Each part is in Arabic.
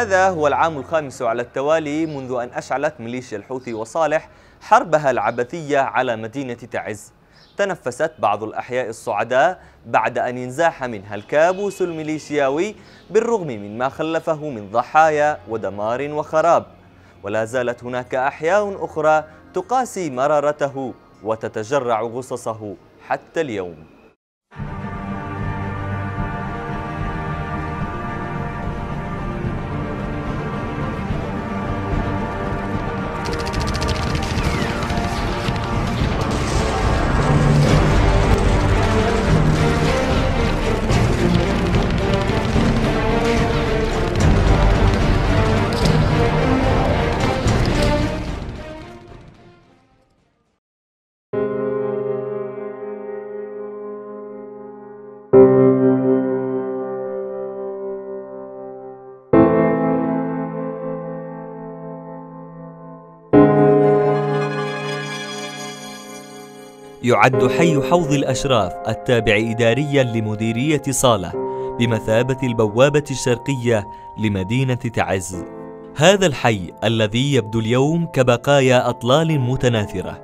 هذا هو العام الخامس على التوالي منذ أن أشعلت ميليشيا الحوثي وصالح حربها العبثية على مدينة تعز تنفست بعض الأحياء الصعداء بعد أن انزاح منها الكابوس الميليشياوي بالرغم من ما خلفه من ضحايا ودمار وخراب ولا زالت هناك أحياء أخرى تقاسي مرارته وتتجرع غصصه حتى اليوم يعد حي حوض الأشراف التابع إداريا لمديرية صالة بمثابة البوابة الشرقية لمدينة تعز هذا الحي الذي يبدو اليوم كبقايا أطلال متناثرة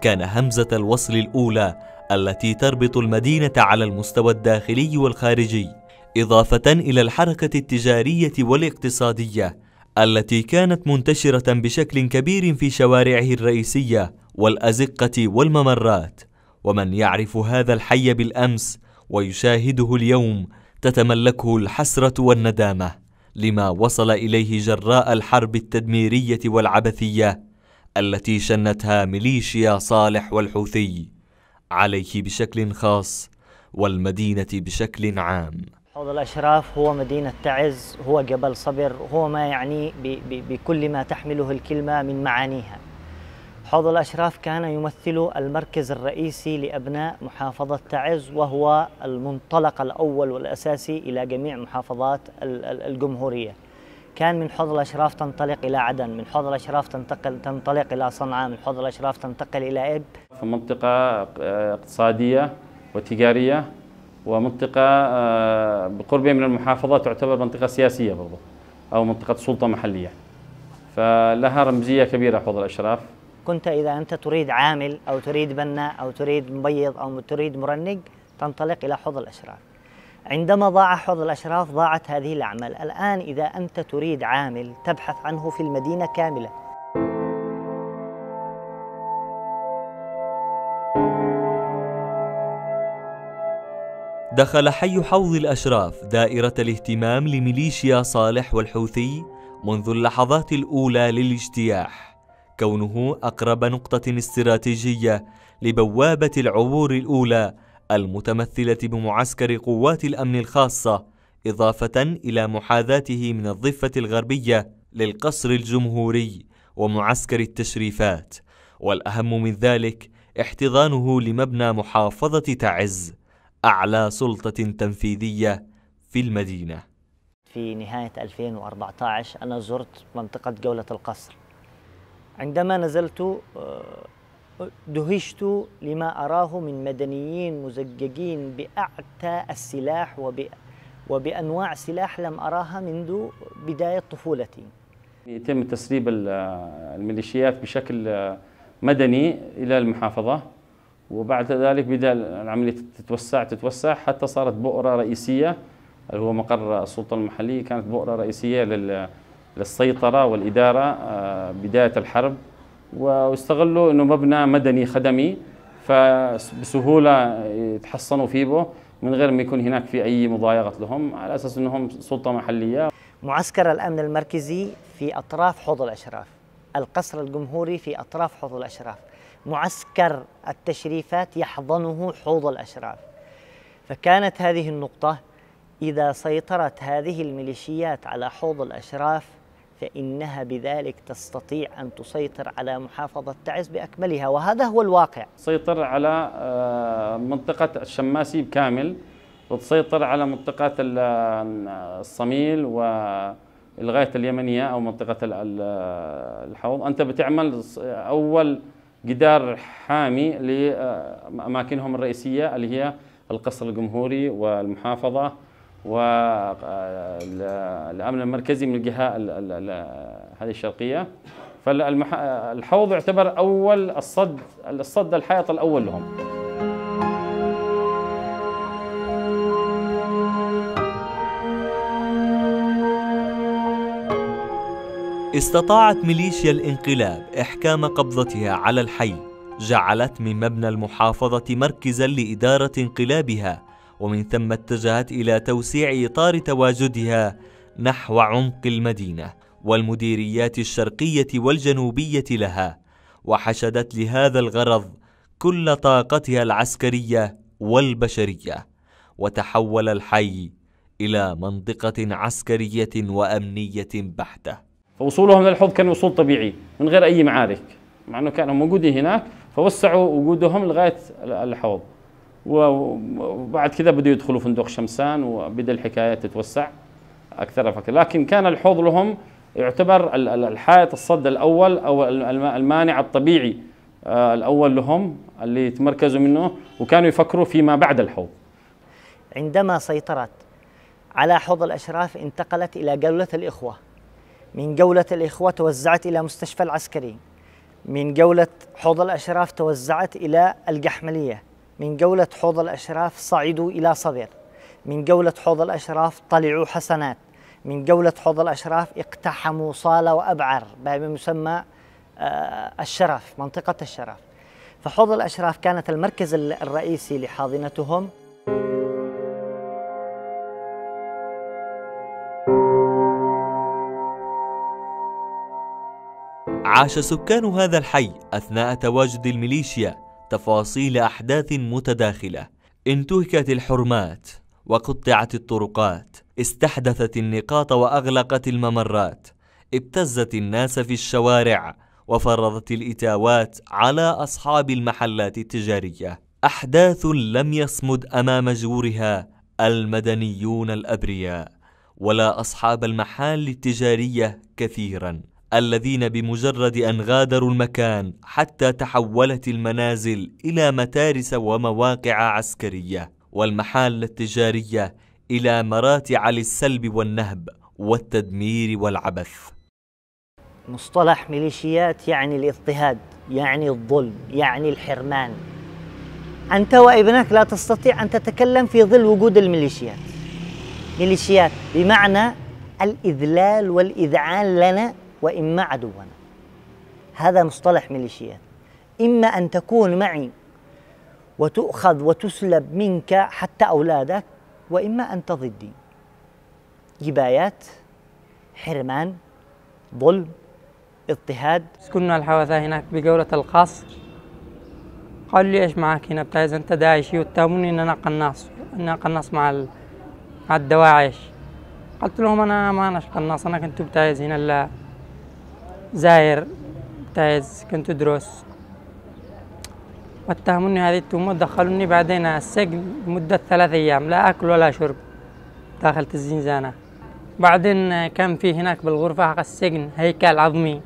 كان همزة الوصل الأولى التي تربط المدينة على المستوى الداخلي والخارجي إضافة إلى الحركة التجارية والاقتصادية التي كانت منتشرة بشكل كبير في شوارعه الرئيسية والازقه والممرات ومن يعرف هذا الحي بالامس ويشاهده اليوم تتملكه الحسره والندامه لما وصل اليه جراء الحرب التدميريه والعبثيه التي شنتها ميليشيا صالح والحوثي عليه بشكل خاص والمدينه بشكل عام حوض الأشراف هو مدينة تعز هو جبل صبر هو ما يعنيه بكل ما تحمله الكلمة من معانيها حوض الأشراف كان يمثل المركز الرئيسي لأبناء محافظة تعز وهو المنطلق الأول والأساسي إلى جميع محافظات الجمهورية كان من حوض الأشراف تنطلق إلى عدن من حوض الأشراف تنتقل تنطلق إلى صنعاء من حوض الأشراف تنتقل إلى إب منطقة آه، اقتصادية وتجارية ومنطقة آه، بقربها من المحافظة تعتبر منطقة سياسية برضه أو منطقة سلطة محلية فلها رمزية كبيرة حوض الأشراف كنت إذا أنت تريد عامل أو تريد بناء أو تريد مبيض أو تريد مرنق تنطلق إلى حوض الأشراف عندما ضاع حوض الأشراف ضاعت هذه الأعمال الآن إذا أنت تريد عامل تبحث عنه في المدينة كاملة دخل حي حوض الأشراف دائرة الاهتمام لميليشيا صالح والحوثي منذ اللحظات الأولى للاجتياح كونه أقرب نقطة استراتيجية لبوابة العبور الأولى المتمثلة بمعسكر قوات الأمن الخاصة إضافة إلى محاذاته من الضفة الغربية للقصر الجمهوري ومعسكر التشريفات والأهم من ذلك احتضانه لمبنى محافظة تعز أعلى سلطة تنفيذية في المدينة في نهاية 2014 أنا زرت منطقة جولة القصر عندما نزلت آه، دهشت لما أراه من مدنيين مزججين بأعتى السلاح وبأنواع سلاح لم أراها منذ بداية طفولتي يتم تسريب الميليشيات بشكل مدني إلى المحافظة وبعد ذلك بدأ العملية تتوسع تتوسع حتى صارت بؤرة رئيسية اللي هو مقر السلطة المحلية كانت بؤرة رئيسية لل للسيطرة والإدارة آه، بداية الحرب واستغلوا أنه مبنى مدني خدمي فبسهولة يتحصنوا فيه من غير ما يكون هناك في أي مضايقة لهم على أساس أنهم سلطة محلية معسكر الأمن المركزي في أطراف حوض الأشراف القصر الجمهوري في أطراف حوض الأشراف معسكر التشريفات يحضنه حوض الأشراف فكانت هذه النقطة إذا سيطرت هذه الميليشيات على حوض الأشراف فإنها بذلك تستطيع أن تسيطر على محافظة تعز بأكملها وهذا هو الواقع تسيطر على آه، منطقة الشماسي بكامل وتسيطر على منطقة آه، الصميل والغاية اليمنية أو منطقة آه، الحوض أنت بتعمل أول جدار حامي لأماكنهم الرئيسية اللي هي القصر الجمهوري والمحافظة والامن المركزي من الجهه هذه الشرقيه فالحوض يعتبر اول الصد الصد الحائط الاول لهم استطاعت ميليشيا الانقلاب احكام قبضتها على الحي جعلت من مبنى المحافظه مركزا لاداره انقلابها ومن ثم اتجهت إلى توسيع إطار تواجدها نحو عمق المدينة والمديريات الشرقية والجنوبية لها وحشدت لهذا الغرض كل طاقتها العسكرية والبشرية وتحول الحي إلى منطقة عسكرية وأمنية بحتة فوصولهم للحوض كان وصول طبيعي من غير أي معارك مع أنه كانوا موجودين هناك فوسعوا وجودهم لغاية الحوض وبعد كذا بدوا يدخلوا فندق شمسان وبدا الحكايه تتوسع اكثر فاكثر لكن كان الحوض لهم يعتبر الحائط الصد الاول او المانع الطبيعي آه، الاول لهم اللي تمركزوا منه وكانوا يفكروا فيما بعد الحوض عندما سيطرت على حوض الاشراف انتقلت الى جوله الاخوه من جوله الاخوه توزعت الى مستشفى العسكري من جوله حوض الاشراف توزعت الى الجحمليه من جولة حوض الأشراف صعدوا إلى صبر من جولة حوض الأشراف طلعوا حسنات من جولة حوض الأشراف اقتحموا صالة وأبعر بما يسمى آه، الشرف منطقة الشرف فحوض الأشراف كانت المركز الرئيسي لحاضنتهم عاش سكان هذا الحي أثناء تواجد الميليشيا تفاصيل أحداث متداخلة انتهكت الحرمات وقطعت الطرقات استحدثت النقاط وأغلقت الممرات ابتزت الناس في الشوارع وفرضت الإتاوات على أصحاب المحلات التجارية أحداث لم يصمد أمام جورها المدنيون الأبرياء ولا أصحاب المحال التجارية كثيراً الذين بمجرد ان غادروا المكان حتى تحولت المنازل الى متارس ومواقع عسكريه والمحال التجاريه الى مراتع للسلب والنهب والتدمير والعبث مصطلح ميليشيات يعني الاضطهاد يعني الظلم يعني الحرمان أنت وابنك لا تستطيع أن تتكلم في ظل وجود الميليشيات ميليشيات بمعنى الإذلال والإذعان لنا وإما عدوا هذا مصطلح ميليشيات إما أن تكون معي وتؤخذ وتسلب منك حتى أولادك وإما أن تضدي جبايات حرمان ظلم اضطهاد سكننا الحوثة هناك بقولة القصر قالوا لي ايش معك هنا بتاع انت داعشي واتهموني ان انا قناص انا قناص مع ال... مع الدواعش قلت لهم انا ما انا قناص انا كنت بتاعز هنا لا زاير تايز كنت أدرس واتهموني هذه التهمة دخلوني بعدين السجن مدة ثلاث أيام لا أكل ولا شرب داخل الزنزانة بعدين كان في هناك بالغرفة حق السجن هيكل عظمي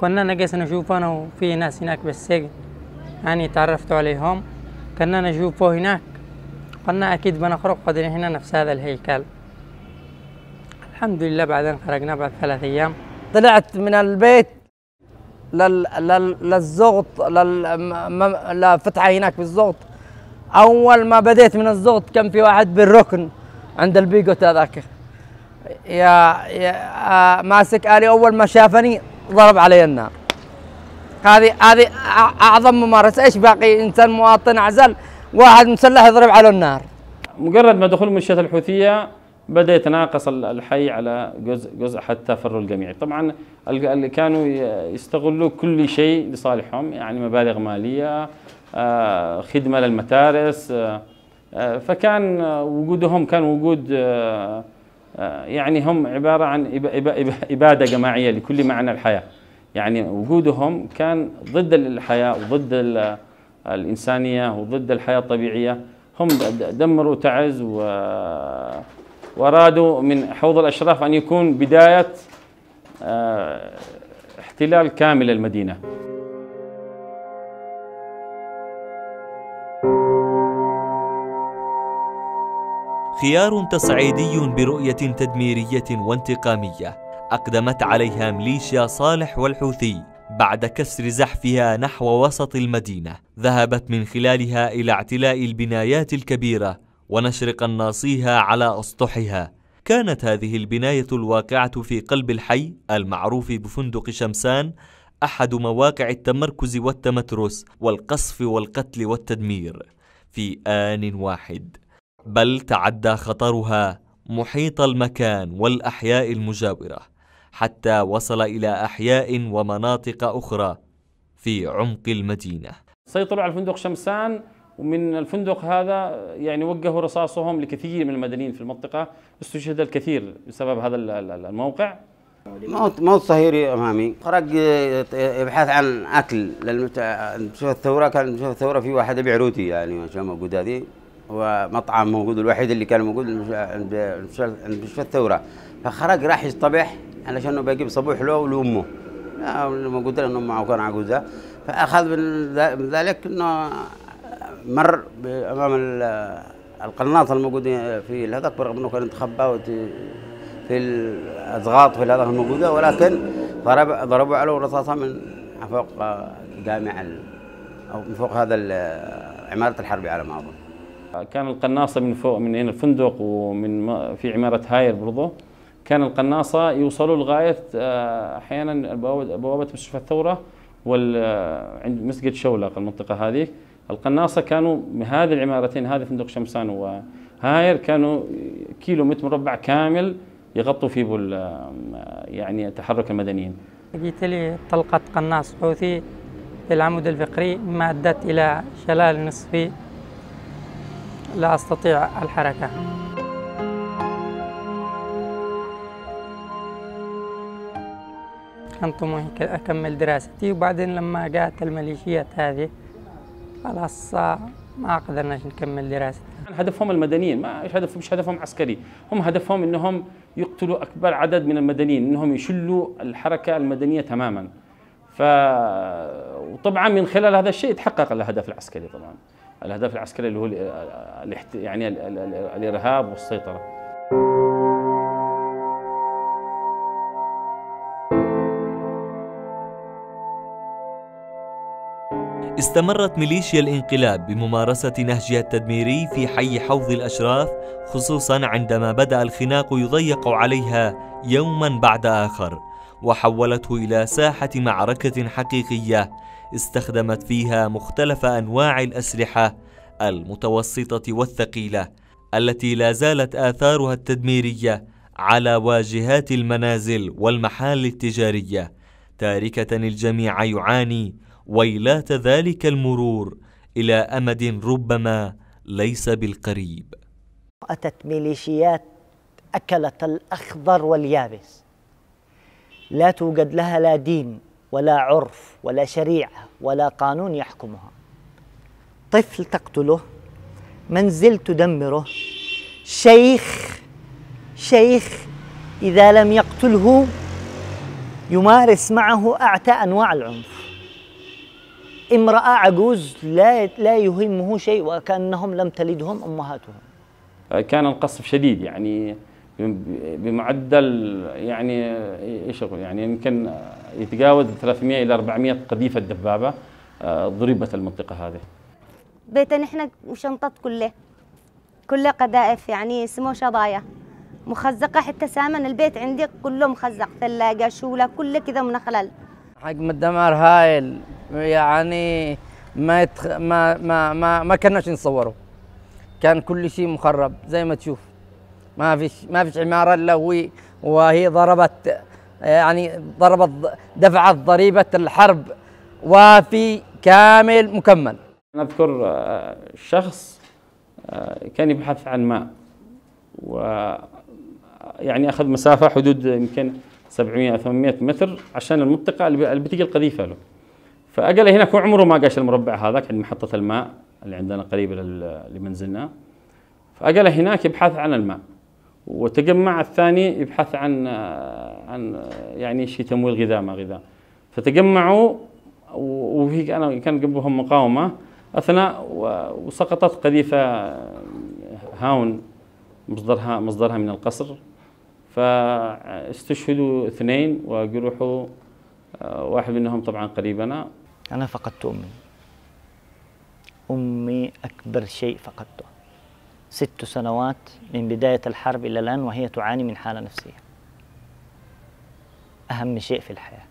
كنا نجلس نشوف أنا وفي ناس هناك بالسجن يعني تعرفت عليهم كنا نشوفه هناك قلنا أكيد بنخرج قدرنا هنا نفس هذا الهيكل الحمد لله بعدين خرجنا بعد ثلاث أيام طلعت من البيت لل... لل... للزغط لل... لفتحة هناك بالزغط أول ما بديت من الزغط كان في واحد بالركن عند البيجوت هذاك يا, يا آه، ماسك آلي أول ما شافني ضرب علي النار هذه هذه أعظم ممارسة إيش باقي إنسان مواطن أعزل واحد مسلح يضرب على النار مجرد ما دخول الميليشيات الحوثية بدا يتناقص الحي على جزء جزء حتى فر الجميع طبعا اللي كانوا يستغلوا كل شيء لصالحهم يعني مبالغ ماليه آه، خدمه للمدارس آه، آه، فكان وجودهم كان وجود يعني هم عباره عن اباده جماعيه لكل معنى الحياه يعني وجودهم كان ضد الحياه وضد الانسانيه وضد الحياه الطبيعيه هم دمروا تعز و وأرادوا من حوض الأشراف أن يكون بداية آه، احتلال كامل للمدينة خيار تصعيدي برؤية تدميرية وانتقامية أقدمت عليها ميليشيا صالح والحوثي بعد كسر زحفها نحو وسط المدينة ذهبت من خلالها إلى اعتلاء البنايات الكبيرة ونشر قناصيها على أسطحها كانت هذه البناية الواقعة في قلب الحي المعروف بفندق شمسان أحد مواقع التمركز والتمترس والقصف والقتل والتدمير في آن واحد بل تعدى خطرها محيط المكان والأحياء المجاورة حتى وصل إلى أحياء ومناطق أخرى في عمق المدينة سيطروا على فندق شمسان ومن الفندق هذا يعني وجهوا رصاصهم لكثير من المدنيين في المنطقة استشهد الكثير بسبب هذا الموقع موت موت صهيري امامي خرج آه، يبحث عن اكل للمتع شوف الثوره كان شوف الثوره في واحد بيروتي يعني كان موجود هذه ومطعم موجود الوحيد اللي كان موجود عند مستشفى الثوره فخرج راح يصطبح علشان بيجيب صبوح له ولامه موجود لان امه كان عجوزه فاخذ من ذلك انه مر امام القناص الموجودين في هذاك برغم انه كان تخبى في الاضغاط في هذاك الموجوده ولكن ضرب ضربوا عليه رصاصه من فوق جامع او من فوق هذا عماره الحرب على ما اظن كان القناصه من فوق من الفندق ومن في عماره هاير برضه كان القناصه يوصلوا لغايه آه، احيانا بوابه مستشفى الثوره وال آه، عند مسجد شولق المنطقه هذه القناصة كانوا هذه العمارتين هذا فندق شمسان وهاير كانوا كيلو متر مربع كامل يغطوا فيه يعني تحرك المدنيين جيت لي طلقة قناص حوثي في العمود الفقري ما أدت إلى شلال نصفي لا أستطيع الحركة كنت أكمل دراستي وبعدين لما جاءت الميليشيات هذه خلاص آه، ما قدرناش نكمل دراستنا هدفهم المدنيين ما هدف مش هدفهم عسكري هم هدفهم انهم يقتلوا اكبر عدد من المدنيين انهم يشلوا الحركه المدنيه تماما ف وطبعا من خلال هذا الشيء تحقق الهدف العسكري طبعا الهدف العسكري اللي هو يعني الارهاب والسيطره استمرت ميليشيا الانقلاب بممارسة نهجها التدميري في حي حوض الأشراف خصوصا عندما بدأ الخناق يضيق عليها يوما بعد آخر وحولته إلى ساحة معركة حقيقية استخدمت فيها مختلف أنواع الأسلحة المتوسطة والثقيلة التي لا زالت آثارها التدميرية على واجهات المنازل والمحال التجارية تاركة الجميع يعاني ويلات ذلك المرور الى امد ربما ليس بالقريب اتت ميليشيات اكلت الاخضر واليابس لا توجد لها لا دين ولا عرف ولا شريعه ولا قانون يحكمها طفل تقتله منزل تدمره شيخ شيخ اذا لم يقتله يمارس معه اعتى انواع العنف امرأة عجوز لا لا يهمه شيء وكأنهم لم تلدهم أمهاتهم كان القصف شديد يعني بمعدل يعني ايش اقول يعني يمكن يتجاوز 300 الى 400 قذيفه دبابه آه، ضربت المنطقه هذه بيتنا احنا وشنطت كله كله قذائف يعني اسمه شظايا مخزقه حتى سامن البيت عندي كله مخزق ثلاجه شوله كله كذا منخلل حجم الدمار هائل يعني ما يتخ... ما ما ما, ما كناش نصوره كان كل شيء مخرب زي ما تشوف ما فيش ما فيش عماره الا وهي وهي ضربت يعني ضربت دفعت ضريبه الحرب وفي كامل مكمل نذكر آه، شخص آه، كان يبحث عن ماء و آه، يعني اخذ مسافه حدود يمكن 700 800 متر عشان المنطقه اللي بتجي القذيفه له فاقل هناك وعمره ما قاش المربع هذاك عند محطه الماء اللي عندنا قريبه لمنزلنا فاقل هناك يبحث عن الماء وتجمع الثاني يبحث عن عن يعني شيء تمويل غذاء ما غذاء فتجمعوا وفي انا كان قبلهم مقاومه اثناء وسقطت قذيفه هاون مصدرها مصدرها من القصر فاستشهدوا اثنين وجرحوا آه، واحد منهم طبعا قريبنا أنا فقدت أمي أمي أكبر شيء فقدته ست سنوات من بداية الحرب إلى الآن وهي تعاني من حالة نفسية أهم شيء في الحياة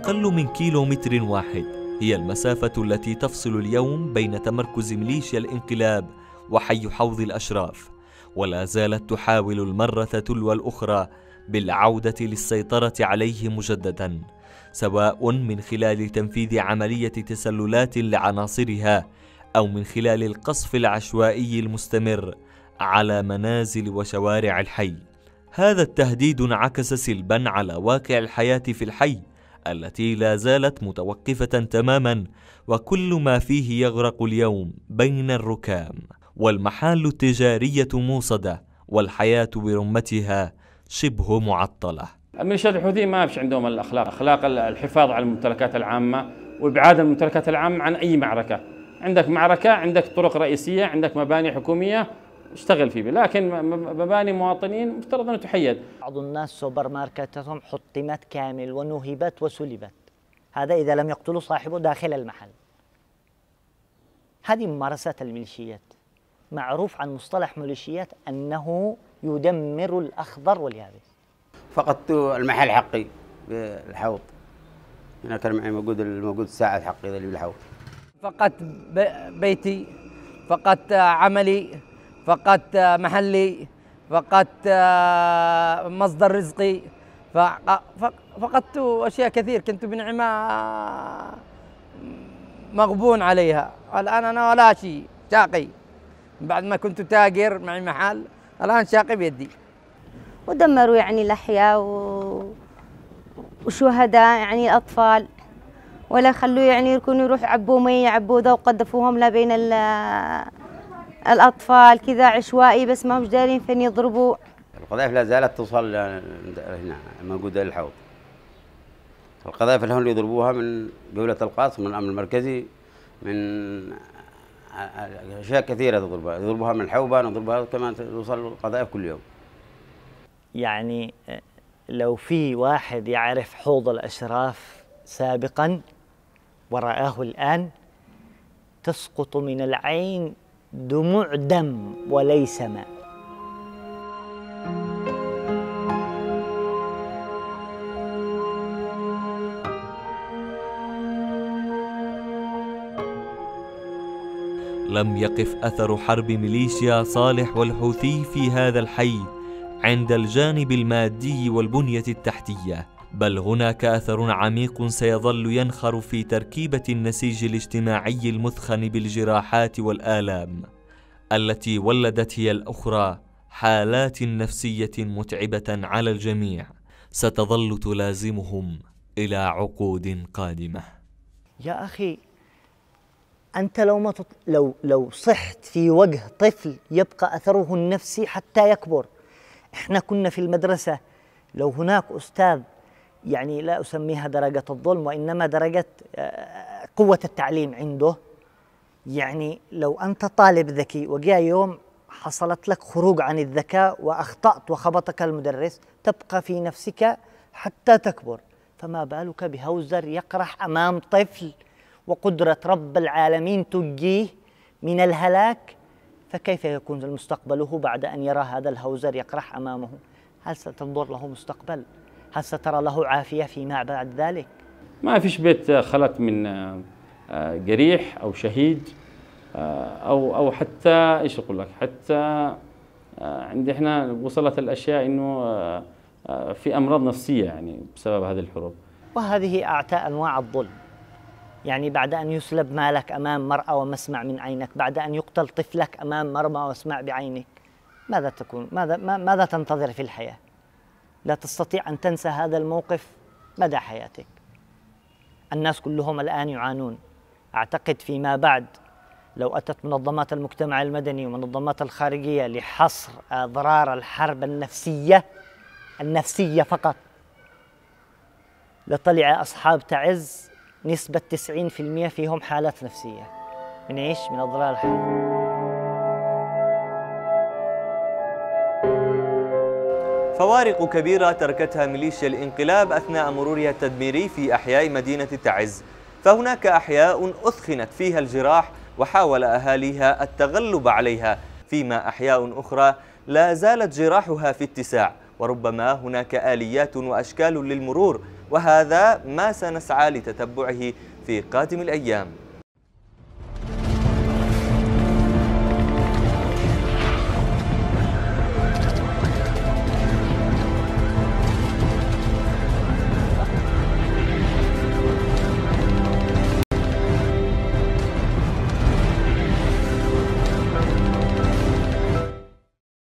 أقل من كيلومتر واحد هي المسافة التي تفصل اليوم بين تمركز ميليشيا الانقلاب وحي حوض الأشراف ولا زالت تحاول المرة تلو الأخرى بالعودة للسيطرة عليه مجددا سواء من خلال تنفيذ عملية تسللات لعناصرها أو من خلال القصف العشوائي المستمر على منازل وشوارع الحي هذا التهديد انعكس سلبا على واقع الحياة في الحي التي لا زالت متوقفة تماما وكل ما فيه يغرق اليوم بين الركام والمحال التجارية موصدة والحياة برمتها شبه معطلة الميليشيات الحوثية ما فيش عندهم الأخلاق أخلاق الحفاظ على الممتلكات العامة وإبعاد الممتلكات العامة عن أي معركة عندك معركة عندك طرق رئيسية عندك مباني حكومية اشتغل فيه لكن مباني مواطنين مفترض أن تحيد بعض الناس سوبر ماركتهم حطمت كامل ونهبت وسلبت هذا إذا لم يقتلوا صاحبه داخل المحل هذه ممارسات الميليشيات معروف عن مصطلح ميليشيات أنه يدمر الأخضر واليابس فقدت المحل حقي بالحوض هنا كان معي موجود الموجود الساعة حقي اللي بالحوض فقدت بيتي فقدت عملي فقدت آه، محلي فقدت آه، مصدر رزقي فقدت أشياء كثير كنت بنعمة آه، مغبون عليها الآن أنا ولا شيء شاقي بعد ما كنت تاجر معي محل الآن شاقي بيدي ودمروا يعني الأحياء و... وشهداء يعني أطفال ولا خلوه يعني يكونوا يروحوا يعبوا مي يعبوا ذا وقذفوهم لا بين الاطفال كذا عشوائي بس ما مش دارين فين يضربوا القذائف لا زالت توصل هنا موجوده للحوض القذائف اللي اللي يضربوها من جولة القاص من الأمن المركزي من أشياء كثيرة تضربها يضربوها من الحوبة نضربها كمان توصل القذائف كل يوم يعني لو في واحد يعرف حوض الأشراف سابقا ورآه الآن تسقط من العين دموع دم وليس ماء لم يقف أثر حرب ميليشيا صالح والحوثي في هذا الحي عند الجانب المادي والبنية التحتية بل هناك اثر عميق سيظل ينخر في تركيبه النسيج الاجتماعي المثخن بالجراحات والالام التي ولدت هي الاخرى حالات نفسيه متعبه على الجميع ستظل تلازمهم الى عقود قادمه يا اخي انت لو ما تط... لو لو صحت في وجه طفل يبقى اثره النفسي حتى يكبر احنا كنا في المدرسه لو هناك استاذ يعني لا أسميها درجة الظلم وإنما درجة آه، قوة التعليم عنده يعني لو أنت طالب ذكي وجاء يوم حصلت لك خروج عن الذكاء وأخطأت وخبطك المدرس تبقى في نفسك حتى تكبر فما بالك بهوزر يقرح أمام طفل وقدرة رب العالمين تجيه من الهلاك فكيف يكون مستقبله بعد أن يرى هذا الهوزر يقرح أمامه هل ستنظر له مستقبل؟ هل سترى له عافية فيما بعد ذلك؟ ما فيش بيت خلت من آه، جريح أو شهيد آه، أو أو حتى إيش أقول لك حتى آه، عند إحنا وصلت الأشياء إنه في أمراض نفسية يعني بسبب هذه الحروب وهذه أعتى أنواع الظلم يعني بعد أن يسلب مالك أمام مرأة ومسمع من عينك بعد أن يقتل طفلك أمام مرمى واسمع بعينك ماذا تكون ماذا ماذا تنتظر في الحياه لا تستطيع أن تنسى هذا الموقف مدى حياتك الناس كلهم الآن يعانون أعتقد فيما بعد لو أتت منظمات المجتمع المدني ومنظمات الخارجية لحصر أضرار الحرب النفسية النفسية فقط لطلع أصحاب تعز نسبة 90% فيهم حالات نفسية من ايش من أضرار الحرب فوارق كبيرة تركتها ميليشيا الانقلاب أثناء مرورها التدميري في أحياء مدينة تعز فهناك أحياء أثخنت فيها الجراح وحاول أهاليها التغلب عليها فيما أحياء أخرى لا زالت جراحها في اتساع وربما هناك آليات وأشكال للمرور وهذا ما سنسعى لتتبعه في قادم الأيام